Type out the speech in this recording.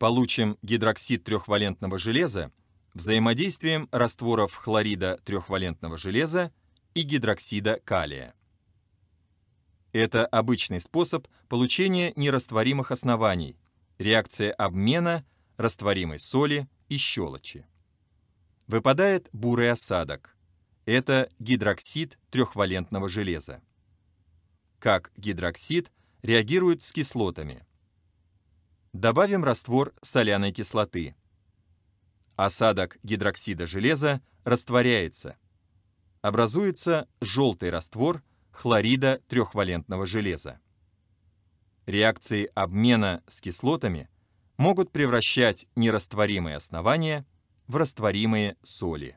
получим гидроксид трехвалентного железа взаимодействием растворов хлорида трехвалентного железа и гидроксида калия. Это обычный способ получения нерастворимых оснований, реакция обмена растворимой соли и щелочи. Выпадает бурый осадок. Это гидроксид трехвалентного железа. Как гидроксид реагирует с кислотами – добавим раствор соляной кислоты. Осадок гидроксида железа растворяется. Образуется желтый раствор хлорида трехвалентного железа. Реакции обмена с кислотами могут превращать нерастворимые основания в растворимые соли.